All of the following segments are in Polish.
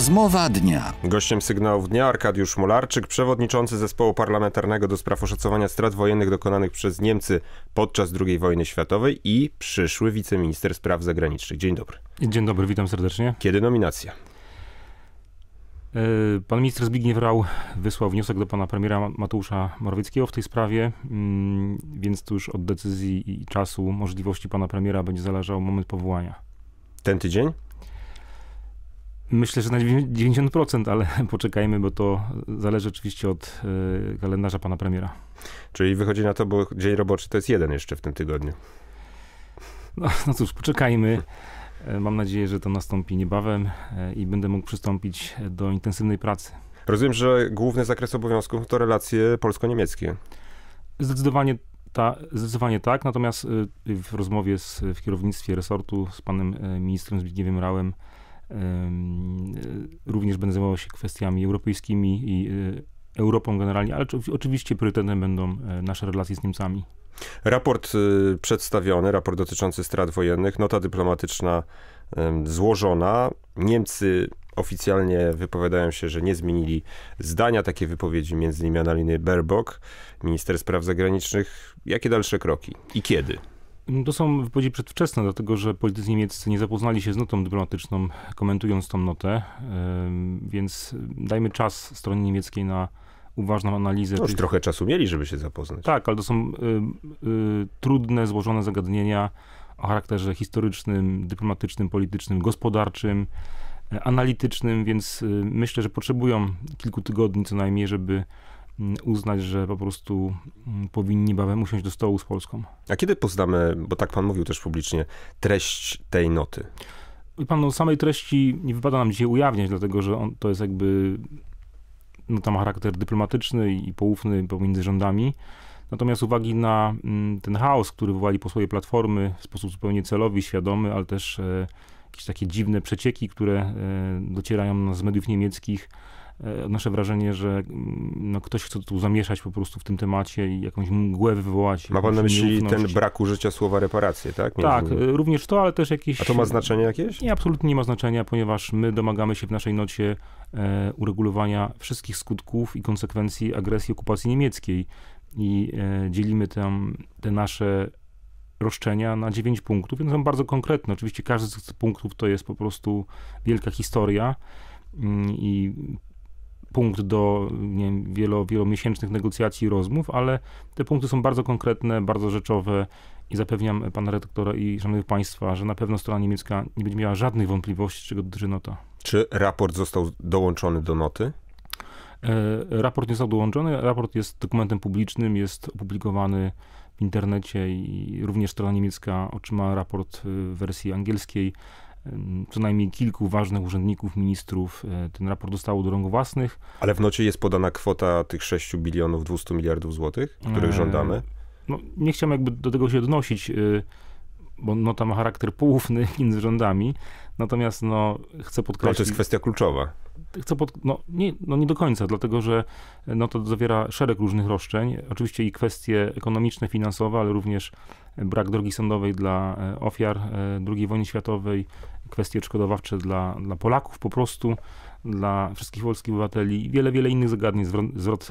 Rozmowa dnia. Gościem sygnałów dnia Arkadiusz Mularczyk, przewodniczący zespołu parlamentarnego do spraw oszacowania strat wojennych dokonanych przez Niemcy podczas II wojny światowej i przyszły wiceminister spraw zagranicznych. Dzień dobry. Dzień dobry, witam serdecznie. Kiedy nominacja? E, pan minister Zbigniew Rał wysłał wniosek do pana premiera Mateusza Morawieckiego w tej sprawie, mm, więc to już od decyzji i czasu, możliwości pana premiera będzie zależał moment powołania. Ten tydzień? Myślę, że na 90%, ale poczekajmy, bo to zależy oczywiście od e, kalendarza pana premiera. Czyli wychodzi na to, bo dzień roboczy to jest jeden jeszcze w tym tygodniu. No, no cóż, poczekajmy. E, mam nadzieję, że to nastąpi niebawem e, i będę mógł przystąpić do intensywnej pracy. Rozumiem, że główny zakres obowiązków to relacje polsko-niemieckie. Zdecydowanie, ta, zdecydowanie tak, natomiast w rozmowie z, w kierownictwie resortu z panem ministrem Zbigniewem Rałem E, również będę zajmował się kwestiami europejskimi i e, Europą generalnie, ale oczywiście priorytetem będą e, nasze relacje z Niemcami. Raport y, przedstawiony, raport dotyczący strat wojennych, nota dyplomatyczna złożona. Niemcy oficjalnie wypowiadają się, że nie zmienili zdania. Takie wypowiedzi między innymi Analiny Baerbock, minister spraw zagranicznych. Jakie dalsze kroki i kiedy? No to są wypowiedzi przedwczesne, dlatego że politycy niemieccy nie zapoznali się z notą dyplomatyczną, komentując tą notę, więc dajmy czas stronie niemieckiej na uważną analizę. No już tych... trochę czasu mieli, żeby się zapoznać. Tak, ale to są y, y, trudne, złożone zagadnienia o charakterze historycznym, dyplomatycznym, politycznym, gospodarczym, e, analitycznym, więc y, myślę, że potrzebują kilku tygodni co najmniej, żeby Mm, uznać, że po prostu mm, powinni bawem usiąść do stołu z Polską. A kiedy poznamy, bo tak pan mówił też publicznie, treść tej noty? pan, no, samej treści nie wypada nam dzisiaj ujawniać, dlatego że on, to jest jakby, no ma charakter dyplomatyczny i poufny pomiędzy rządami. Natomiast uwagi na mm, ten chaos, który wywołali swojej Platformy w sposób zupełnie celowy, świadomy, ale też e, jakieś takie dziwne przecieki, które e, docierają z mediów niemieckich, E, nasze wrażenie, że mm, no, ktoś chce tu zamieszać po prostu w tym temacie i jakąś mgłę wywołać. Ma pan na myśli ten brak użycia słowa reparacje, tak? Między tak, innymi. E, również to, ale też jakieś... A to ma znaczenie jakieś? Nie, absolutnie nie ma znaczenia, ponieważ my domagamy się w naszej nocie e, uregulowania wszystkich skutków i konsekwencji agresji okupacji niemieckiej i e, dzielimy tam te nasze roszczenia na dziewięć punktów, więc są bardzo konkretne. Oczywiście każdy z tych punktów to jest po prostu wielka historia mm, i punkt do nie wiem, wielo, wielomiesięcznych negocjacji i rozmów, ale te punkty są bardzo konkretne, bardzo rzeczowe i zapewniam pana redaktora i szanownych państwa, że na pewno strona niemiecka nie będzie miała żadnych wątpliwości, czego dotyczy nota. Czy raport został dołączony do noty? E, raport nie został dołączony, raport jest dokumentem publicznym, jest opublikowany w internecie i również strona niemiecka otrzymała raport w wersji angielskiej co najmniej kilku ważnych urzędników, ministrów. E, ten raport został do rąk własnych. Ale w nocie jest podana kwota tych 6 bilionów 200 miliardów złotych, których e, żądamy? No, nie chciałem jakby do tego się odnosić, y, bo nota ma charakter poufny między rządami. Natomiast no, chcę podkreślić... No, to jest kwestia kluczowa. Chcę pod... no, nie, no nie do końca, dlatego że no, to zawiera szereg różnych roszczeń. Oczywiście i kwestie ekonomiczne, finansowe, ale również brak drogi sądowej dla e, ofiar e, II wojny światowej, kwestie odszkodowawcze dla, dla Polaków po prostu, dla wszystkich polskich obywateli i wiele, wiele innych zagadnień, zwrot, zwrot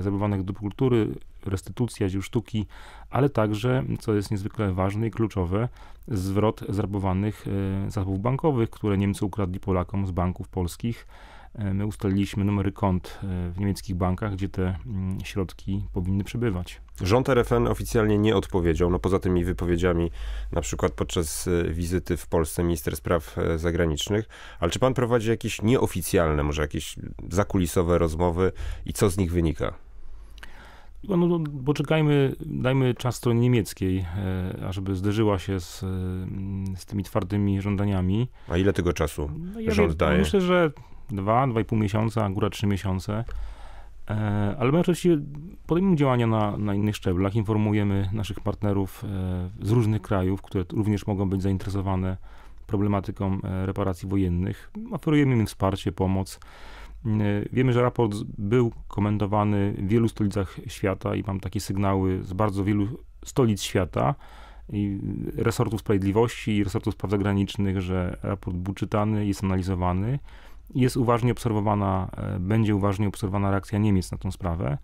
zabywanych dóbr kultury, restytucja dzieł sztuki, ale także, co jest niezwykle ważne i kluczowe, zwrot zrabowanych e, zasobów bankowych, które Niemcy ukradli Polakom z banków polskich E, my ustaliliśmy numery kont e, w niemieckich bankach, gdzie te mm, środki powinny przebywać. Rząd RFN oficjalnie nie odpowiedział, no poza tymi wypowiedziami, na przykład podczas e, wizyty w Polsce minister spraw zagranicznych, ale czy pan prowadzi jakieś nieoficjalne, może jakieś zakulisowe rozmowy i co z nich wynika? No, no, poczekajmy, dajmy czas stronie niemieckiej, ażeby zderzyła się z, z tymi twardymi żądaniami. A ile tego czasu no, ja rząd wie, no, daje? Myślę, że dwa, dwa i pół miesiąca, góra trzy miesiące. E, ale my oczywiście podejmujemy działania na, na innych szczeblach, informujemy naszych partnerów e, z różnych krajów, które również mogą być zainteresowane problematyką e, reparacji wojennych. Oferujemy im wsparcie, pomoc. Mm, wiemy, że raport był komentowany w wielu stolicach świata i mam takie sygnały z bardzo wielu stolic świata i resortu sprawiedliwości i resortu spraw zagranicznych, że raport był czytany, jest analizowany jest uważnie obserwowana, e, będzie uważnie obserwowana reakcja Niemiec na tą sprawę.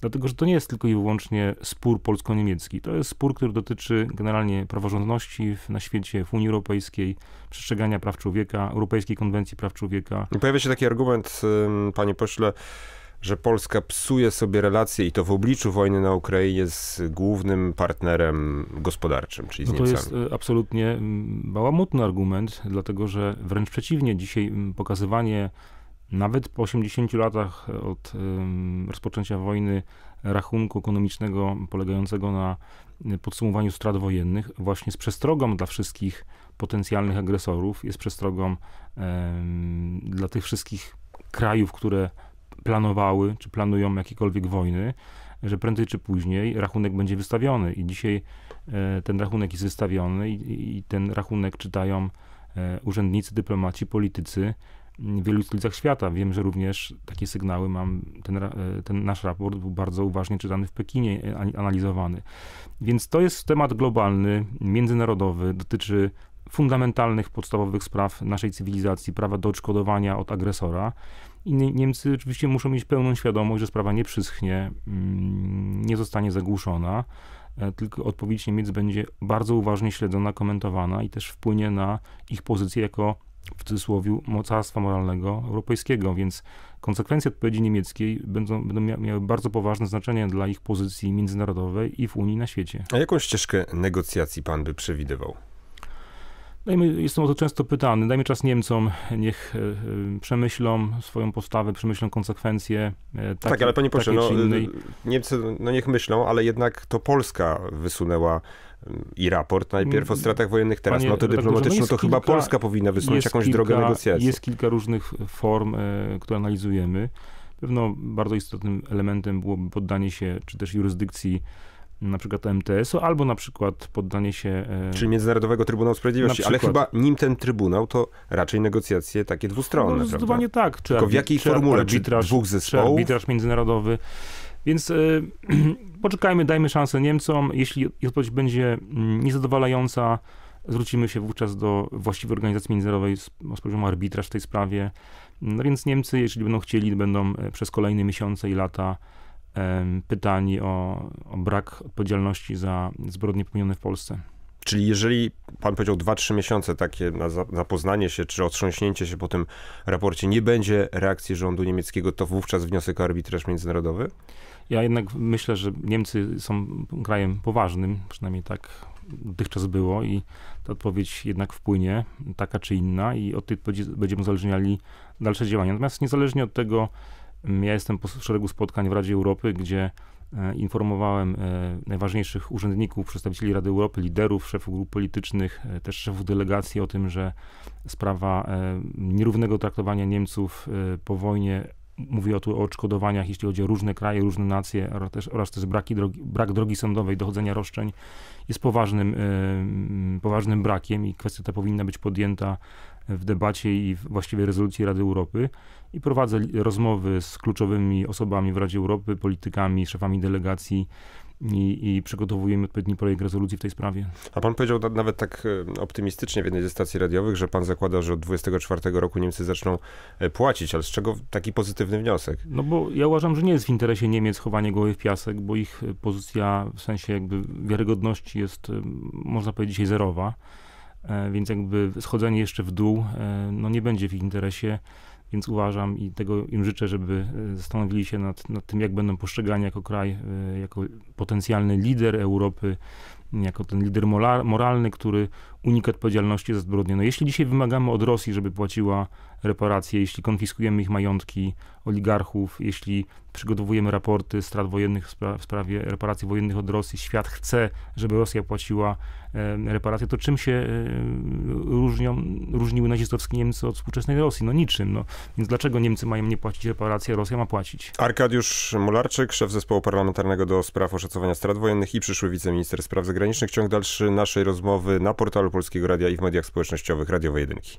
Dlatego, że to nie jest tylko i wyłącznie spór polsko-niemiecki. To jest spór, który dotyczy generalnie praworządności na świecie, w Unii Europejskiej, przestrzegania praw człowieka, Europejskiej Konwencji Praw Człowieka. Pojawia się taki argument, panie pośle, że Polska psuje sobie relacje i to w obliczu wojny na Ukrainie z głównym partnerem gospodarczym, czyli z no to jest y, absolutnie mm, bałamutny argument, dlatego że wręcz przeciwnie, dzisiaj mm, pokazywanie nawet po 80 latach y, od rozpoczęcia wojny rachunku ekonomicznego polegającego na y, podsumowaniu strat wojennych, właśnie z przestrogą dla wszystkich potencjalnych agresorów, jest przestrogą dla tych wszystkich krajów, które planowały czy planują jakiekolwiek wojny, że prędzej czy później rachunek będzie wystawiony i dzisiaj e, ten rachunek jest wystawiony i, i ten rachunek czytają e, urzędnicy, dyplomaci, politycy mm, w wielu stolicach świata. Wiem, że również takie sygnały mam, ten, e, ten, nasz raport był bardzo uważnie czytany w Pekinie, analizowany. Więc to jest temat globalny, międzynarodowy, dotyczy fundamentalnych, podstawowych spraw naszej cywilizacji, prawa do odszkodowania od agresora. I Niemcy oczywiście muszą mieć pełną świadomość, że sprawa nie przyschnie, mm, nie zostanie zagłuszona, e, tylko odpowiedź Niemiec będzie bardzo uważnie śledzona, komentowana i też wpłynie na ich pozycję jako w cudzysłowie mocarstwa moralnego europejskiego, więc konsekwencje odpowiedzi niemieckiej będą, będą miały bardzo poważne znaczenie dla ich pozycji międzynarodowej i w Unii na świecie. A jaką ścieżkę negocjacji pan by przewidywał? Dajmy, jestem o to często pytany, dajmy czas Niemcom, niech e, e, przemyślą swoją postawę, przemyślą konsekwencje. E, takie, tak, ale panie pośle, no, Niemcy no niech myślą, ale jednak to Polska wysunęła mm, i raport najpierw o mm, stratach wojennych, teraz Panie, notę dyplomatyczną, no to kilka, chyba Polska powinna wysunąć jakąś kilka, drogę negocjacji. Jest kilka różnych form, które analizujemy. Pewno bardzo istotnym elementem byłoby poddanie się, czy też jurysdykcji na przykład MTS-u, albo na przykład poddanie się... E, Czyli Międzynarodowego Trybunału Sprawiedliwości, ale chyba nim ten Trybunał, to raczej negocjacje takie dwustronne, no, Zdecydowanie prawda? tak. Czy Tylko w jakiej czy formule? Arbitraż, czy dwóch zespołów? Czy arbitraż międzynarodowy. Więc e, poczekajmy, dajmy szansę Niemcom. Jeśli odpowiedź będzie mm, niezadowalająca, zwrócimy się wówczas do właściwej organizacji międzynarodowej z no, poziomu arbitraż w tej sprawie. No więc Niemcy, jeśli będą chcieli, będą e, przez kolejne miesiące i lata pytani o, o brak odpowiedzialności za zbrodnie popełnione w Polsce. Czyli jeżeli pan powiedział 2-3 miesiące takie na zapoznanie się czy otrząśnięcie się po tym raporcie, nie będzie reakcji rządu niemieckiego, to wówczas wniosek o arbitraż międzynarodowy? Ja jednak myślę, że Niemcy są krajem poważnym, przynajmniej tak dotychczas było i ta odpowiedź jednak wpłynie, taka czy inna i od tej odpowiedzi będziemy uzależniali dalsze działania. Natomiast niezależnie od tego, ja jestem po szeregu spotkań w Radzie Europy, gdzie e, informowałem e, najważniejszych urzędników, przedstawicieli Rady Europy, liderów, szefów grup politycznych, e, też szefów delegacji o tym, że sprawa nierównego traktowania Niemców po wojnie mówię tu o odszkodowaniach, jeśli chodzi o różne kraje, różne nacje oraz też, oraz też braki drogi, brak drogi sądowej dochodzenia roszczeń, jest poważnym, poważnym brakiem i kwestia ta powinna być podjęta w debacie i właściwie rezolucji Rady Europy i prowadzę rozmowy z kluczowymi osobami w Radzie Europy, politykami, szefami delegacji i, i przygotowujemy odpowiedni projekt rezolucji w tej sprawie. A pan powiedział nawet tak e, optymistycznie w jednej ze stacji radiowych, że pan zakłada, że od 24 roku Niemcy zaczną e, płacić, ale z czego taki pozytywny wniosek? No bo ja uważam, że nie jest w interesie Niemiec chowanie głowy w piasek, bo ich e, pozycja w sensie jakby wiarygodności jest, można powiedzieć, zerowa. E, więc jakby schodzenie jeszcze w dół e, no nie będzie w ich interesie, więc uważam i tego im życzę, żeby e, zastanowili się nad, nad tym, jak będą postrzegani jako kraj, jako potencjalny lider Europy, jako ten lider moralny, który unik odpowiedzialności za zbrodnie. No jeśli dzisiaj wymagamy od Rosji, żeby płaciła reparacje, jeśli konfiskujemy ich majątki, oligarchów, jeśli przygotowujemy raporty strat wojennych w, spra w sprawie reparacji wojennych od Rosji, świat chce, żeby Rosja płaciła e, reparacje, to czym się e, różnią, różniły nazistowskie Niemcy od współczesnej Rosji? No niczym. No. Więc dlaczego Niemcy mają nie płacić reparacji, a Rosja ma płacić? Arkadiusz Mularczyk, szef zespołu parlamentarnego do spraw oszacowania strat wojennych i przyszły wiceminister spraw zagranicznych. Ciąg dalszy naszej rozmowy na portalu Polskiego Radia i w mediach społecznościowych Radiowej Jedynki.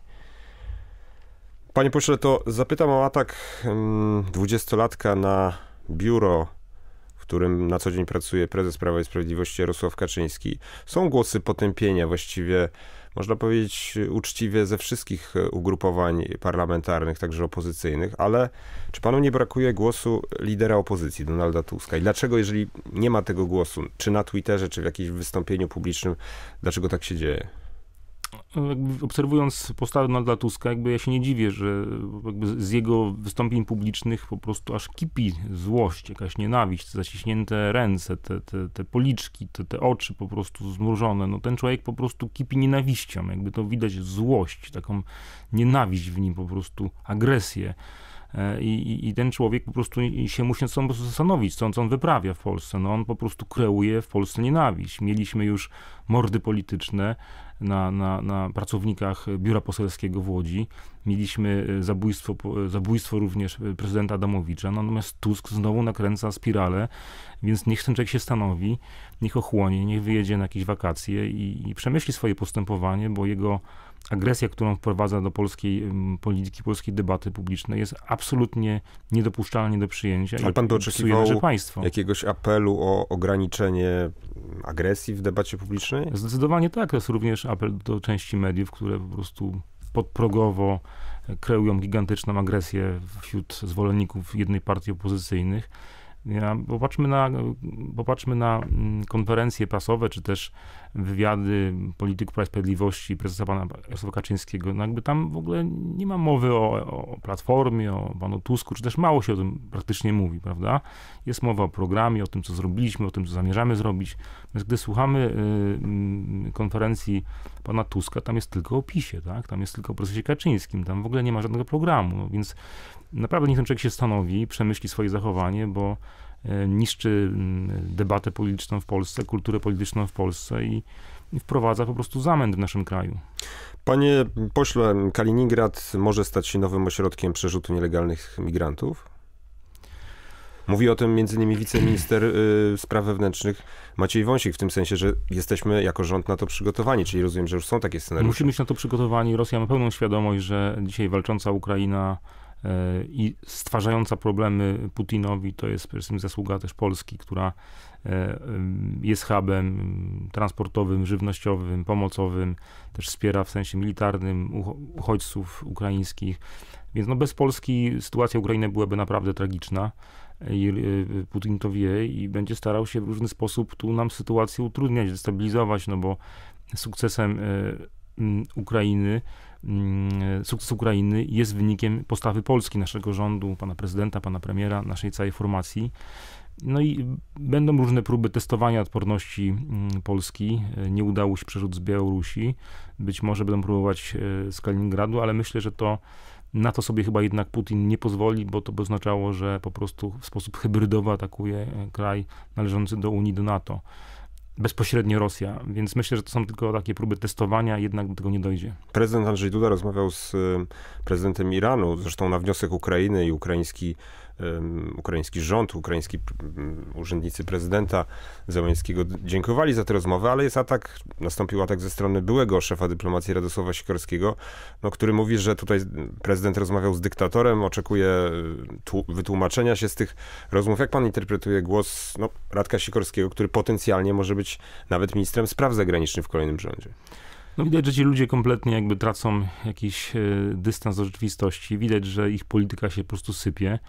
Panie pośle, to zapytam o atak mm, dwudziestolatka na biuro, w którym na co dzień pracuje prezes Prawa i Sprawiedliwości Jarosław Kaczyński. Są głosy potępienia właściwie, można powiedzieć uczciwie ze wszystkich ugrupowań parlamentarnych, także opozycyjnych, ale czy panu nie brakuje głosu lidera opozycji, Donalda Tuska? I dlaczego, jeżeli nie ma tego głosu, czy na Twitterze, czy w jakimś wystąpieniu publicznym, dlaczego tak się dzieje? obserwując postawę Donalda Tuska, jakby ja się nie dziwię, że z jego wystąpień publicznych po prostu aż kipi złość, jakaś nienawiść, te zaciśnięte ręce, te, te, te policzki, te, te oczy po prostu zmrużone. No ten człowiek po prostu kipi nienawiścią, jakby to widać złość, taką nienawiść w nim po prostu, agresję. E, I, i, I, ten człowiek po prostu się musi sam zastanowić, co on, co on wyprawia w Polsce. No on po prostu kreuje w Polsce nienawiść. Mieliśmy już mordy polityczne na, na, na pracownikach biura poselskiego w Łodzi. Mieliśmy e, zabójstwo, e, zabójstwo również prezydenta Adamowicza. No, natomiast Tusk znowu nakręca spiralę, więc niech ten człowiek się stanowi, niech ochłonie, niech wyjedzie na jakieś wakacje i, i przemyśli swoje postępowanie, bo jego agresja, którą wprowadza do polskiej polityki, polskiej debaty publicznej jest absolutnie niedopuszczalnie do przyjęcia. Ale pan by oczekiwał jakiegoś apelu o ograniczenie agresji w debacie publicznej? Zdecydowanie tak. To jest również apel do części mediów, które po prostu podprogowo e, kreują gigantyczną agresję wśród zwolenników jednej partii opozycyjnych. Ja, popatrzmy, na, e, popatrzmy na mm, konferencje prasowe, czy też wywiady polityków Prawa i Sprawiedliwości, prezesa pana Jarosława Kaczyńskiego, no jakby tam w ogóle nie ma mowy o, o Platformie, o panu Tusku, czy też mało się o tym praktycznie mówi, prawda? Jest mowa o programie, o tym, co zrobiliśmy, o tym, co zamierzamy zrobić. Więc gdy słuchamy y, mm, konferencji pana Tuska, tam jest tylko o PiSie, tak? Tam jest tylko o procesie Kaczyńskim, tam w ogóle nie ma żadnego programu, no więc naprawdę niech ten człowiek się stanowi, przemyśli swoje zachowanie, bo E, niszczy mm, debatę polityczną w Polsce, kulturę polityczną w Polsce i, i wprowadza po prostu zamęt w naszym kraju. Panie pośle, Kaliningrad może stać się nowym ośrodkiem przerzutu nielegalnych migrantów? Mówi o tym między innymi wiceminister y, spraw wewnętrznych Maciej Wąsik, w tym sensie, że jesteśmy jako rząd na to przygotowani, czyli rozumiem, że już są takie scenariusze. Musimy być na to przygotowani. Rosja ma pełną świadomość, że dzisiaj walcząca Ukraina i stwarzająca problemy Putinowi, to jest przede wszystkim zasługa też Polski, która e, e, jest hubem transportowym, żywnościowym, pomocowym, też wspiera w sensie militarnym uchodźców ukraińskich. Więc no bez Polski sytuacja Ukrainy byłaby naprawdę tragiczna i e, Putin to wie i będzie starał się w różny sposób tu nam sytuację utrudniać, destabilizować, no bo sukcesem Ukrainy Mm, sukces Ukrainy jest wynikiem postawy Polski, naszego rządu, pana prezydenta, pana premiera, naszej całej formacji. No i będą różne próby testowania odporności mm, Polski. E, nie udało się przerzut z Białorusi. Być może będą próbować e, z Kaliningradu, ale myślę, że to na to sobie chyba jednak Putin nie pozwoli, bo to by oznaczało, że po prostu w sposób hybrydowy atakuje e, kraj należący do Unii, do NATO bezpośrednio Rosja, więc myślę, że to są tylko takie próby testowania, jednak do tego nie dojdzie. Prezydent Andrzej Duda rozmawiał z y, prezydentem Iranu, zresztą na wniosek Ukrainy i ukraiński ukraiński rząd, ukraiński mm, urzędnicy prezydenta Zełańskiego dziękowali za tę rozmowę, ale jest atak, nastąpił atak ze strony byłego szefa dyplomacji Radosława Sikorskiego, no, który mówi, że tutaj prezydent rozmawiał z dyktatorem, oczekuje e, wytłumaczenia się z tych rozmów. Jak pan interpretuje głos no, Radka Sikorskiego, który potencjalnie może być nawet ministrem spraw zagranicznych w kolejnym rządzie? No widać, że ci ludzie kompletnie jakby tracą jakiś e, dystans do rzeczywistości. Widać, że ich polityka się po prostu sypie.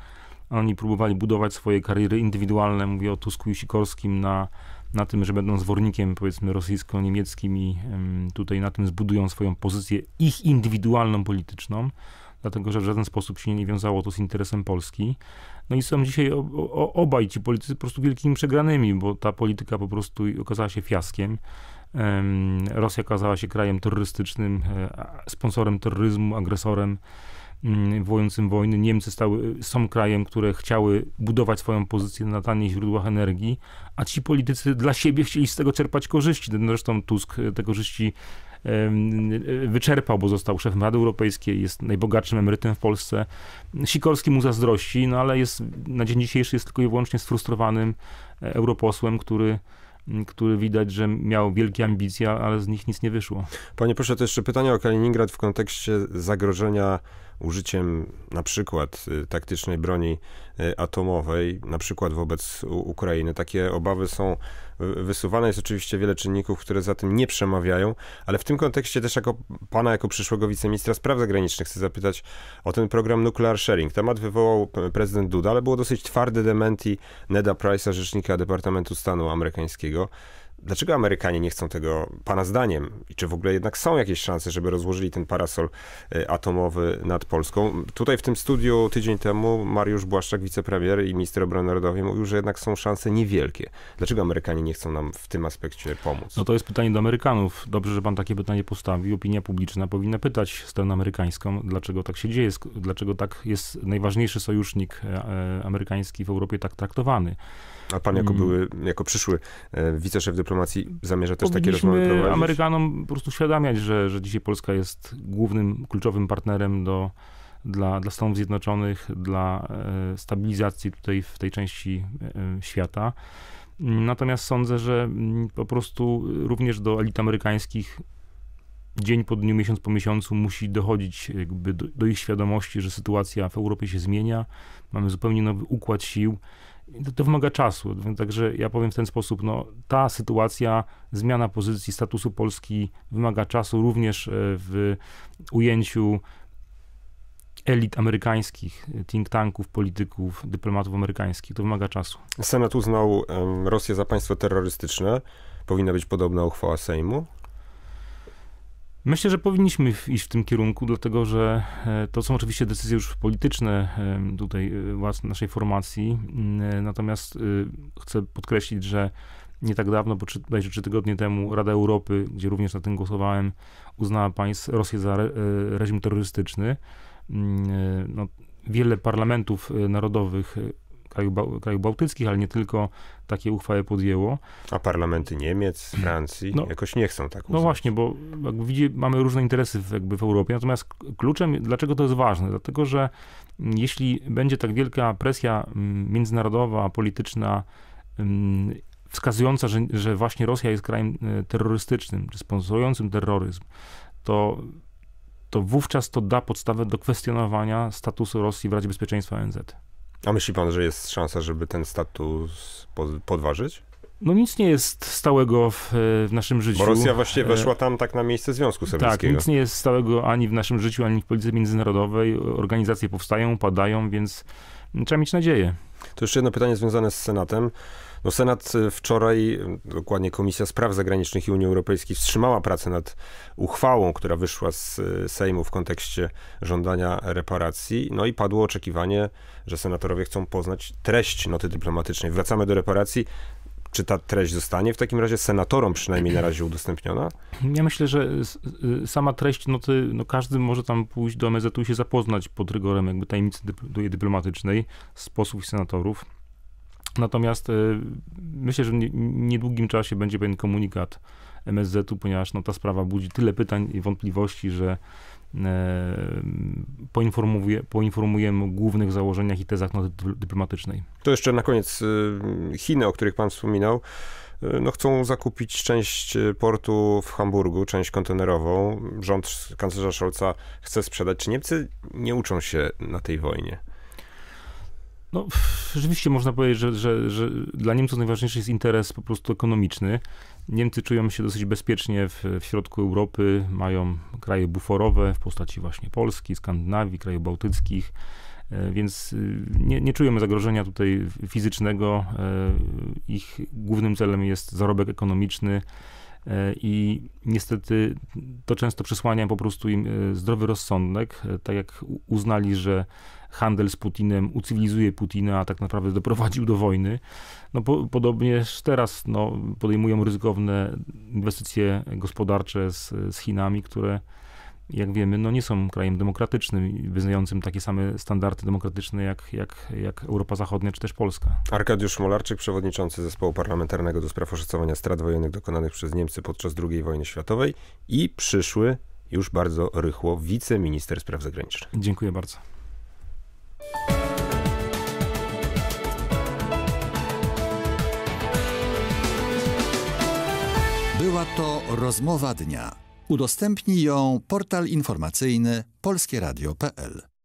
Oni próbowali budować swoje kariery indywidualne, mówię o Tusku i Sikorskim, na, na tym, że będą zwornikiem powiedzmy rosyjsko-niemieckim i tutaj na tym zbudują swoją pozycję ich indywidualną polityczną, dlatego że w żaden sposób się nie wiązało to z interesem Polski. No i są dzisiaj o, o, obaj ci politycy po prostu wielkimi przegranymi, bo ta polityka po prostu okazała się fiaskiem. Rosja okazała się krajem terrorystycznym, e, sponsorem terroryzmu, agresorem wywołującym mm, wojny. Niemcy stały, są krajem, które chciały budować swoją pozycję na tanich źródłach energii, a ci politycy dla siebie chcieli z tego czerpać korzyści. No, zresztą Tusk e, te korzyści e, wyczerpał, bo został szefem Rady Europejskiej, jest najbogatszym emerytem w Polsce. Sikorski mu zazdrości, no ale jest na dzień dzisiejszy jest tylko i wyłącznie sfrustrowanym e, europosłem, który który widać, że miał wielkie ambicje, ale z nich nic nie wyszło. Panie proszę, to jeszcze pytanie o Kaliningrad w kontekście zagrożenia użyciem na przykład y, taktycznej broni y, atomowej, na przykład wobec Ukrainy. Takie obawy są wysuwane. Jest oczywiście wiele czynników, które za tym nie przemawiają, ale w tym kontekście też jako pana, jako przyszłego wiceministra spraw zagranicznych chcę zapytać o ten program Nuclear Sharing. Temat wywołał prezydent Duda, ale było dosyć twarde dementi Neda Price'a, rzecznika Departamentu Stanu amerykańskiego. Dlaczego Amerykanie nie chcą tego, pana zdaniem? I czy w ogóle jednak są jakieś szanse, żeby rozłożyli ten parasol e, atomowy nad Polską? Tutaj w tym studiu tydzień temu Mariusz Błaszczak, wicepremier i minister obrony narodowej mówił, że jednak są szanse niewielkie. Dlaczego Amerykanie nie chcą nam w tym aspekcie pomóc? No to jest pytanie do Amerykanów. Dobrze, że pan takie pytanie postawił. Opinia publiczna powinna pytać stronę amerykańską, dlaczego tak się dzieje, dlaczego tak jest najważniejszy sojusznik e, e, amerykański w Europie tak traktowany. A pan jako, mm. były, jako przyszły wiceszef dyplomacji dyplomacji zamierza też takie rozmowy prowadzić? Amerykanom po prostu uświadamiać, że, że dzisiaj Polska jest głównym, kluczowym partnerem do, dla, dla Stanów Zjednoczonych, dla e, stabilizacji tutaj w tej części e, świata. Natomiast sądzę, że mm, po prostu również do elit amerykańskich dzień po dniu, miesiąc po miesiącu musi dochodzić jakby do, do ich świadomości, że sytuacja w Europie się zmienia, mamy zupełnie nowy układ sił, to, to wymaga czasu. Także ja powiem w ten sposób, no, ta sytuacja, zmiana pozycji statusu Polski wymaga czasu również e, w ujęciu elit amerykańskich, think tanków, polityków, dyplomatów amerykańskich. To wymaga czasu. Senat uznał um, Rosję za państwo terrorystyczne. Powinna być podobna uchwała Sejmu? Myślę, że powinniśmy iść w tym kierunku, dlatego że e, to są oczywiście decyzje już polityczne e, tutaj e, naszej formacji. Mm, natomiast chcę podkreślić, że nie tak dawno, bo czy, bodajże trzy tygodnie temu Rada Europy, gdzie również na tym głosowałem, uznała państw Rosję za reżim terrorystyczny. Mm, no, wiele parlamentów narodowych krajów, krajów bałtyckich, ale nie tylko takie uchwały podjęło. A parlamenty Niemiec, Francji no, jakoś nie chcą tak no uznać. No właśnie, bo jakby widzi, mamy różne interesy w, jakby w Europie, natomiast kluczem, dlaczego to jest ważne? Dlatego, że mm, jeśli będzie tak wielka presja mm, międzynarodowa, polityczna, mm, wskazująca, że, że właśnie Rosja jest krajem e, terrorystycznym, czy sponsorującym terroryzm, to to wówczas to da podstawę do kwestionowania statusu Rosji w Radzie Bezpieczeństwa ONZ. A myśli pan, że jest szansa, żeby ten status podważyć? No nic nie jest stałego w, w, naszym życiu. Bo Rosja właśnie e, weszła tam tak na miejsce Związku tak, Sowieckiego. Tak, nic nie jest stałego ani w naszym życiu, ani w polityce międzynarodowej. Organizacje powstają, padają, więc trzeba mieć nadzieję. To jeszcze jedno pytanie związane z Senatem. No Senat y, wczoraj, y, dokładnie Komisja Spraw Zagranicznych i Unii Europejskiej wstrzymała pracę nad uchwałą, która wyszła z y, Sejmu w kontekście żądania reparacji. No i padło oczekiwanie, że senatorowie chcą poznać treść noty dyplomatycznej. Wracamy do reparacji. Czy ta treść zostanie w takim razie senatorom przynajmniej na razie udostępniona? Ja myślę, że sama treść noty, no każdy może tam pójść do MZ-u i się zapoznać pod rygorem jakby tajemnicy dyplomatycznej, i senatorów. Natomiast y, myślę, że w niedługim czasie będzie pewien komunikat MSZ-u, ponieważ no, ta sprawa budzi tyle pytań i wątpliwości, że poinformuję poinformujemy o głównych założeniach i tezach noty dyplomatycznej. To jeszcze na koniec y, Chiny, o których pan wspominał. Y, no, chcą zakupić część portu w Hamburgu, część kontenerową. Rząd kanclerza Scholza chce sprzedać. Czy Niemcy nie uczą się na tej wojnie? No, rzeczywiście można powiedzieć, że, że, że, dla Niemców najważniejszy jest interes po prostu ekonomiczny. Niemcy czują się dosyć bezpiecznie w, w, środku Europy, mają kraje buforowe w postaci właśnie Polski, Skandynawii, krajów bałtyckich, e, więc e, nie, nie czujemy zagrożenia tutaj fizycznego. E, ich głównym celem jest zarobek ekonomiczny i niestety to często przesłania po prostu im e, zdrowy rozsądek, e, tak jak uznali, że handel z Putinem ucywilizuje Putina, a tak naprawdę doprowadził do wojny. No po, podobnież teraz no, podejmują ryzykowne inwestycje gospodarcze z, z Chinami, które jak wiemy, no nie są krajem demokratycznym, wyznającym takie same standardy demokratyczne jak, jak, jak Europa Zachodnia czy też Polska. Arkadiusz Molarczyk, przewodniczący zespołu parlamentarnego do spraw oszacowania strat wojennych dokonanych przez Niemcy podczas II wojny światowej i przyszły już bardzo rychło wiceminister spraw zagranicznych. Dziękuję bardzo. Była to rozmowa dnia. Udostępni ją portal informacyjny polskieradio.pl.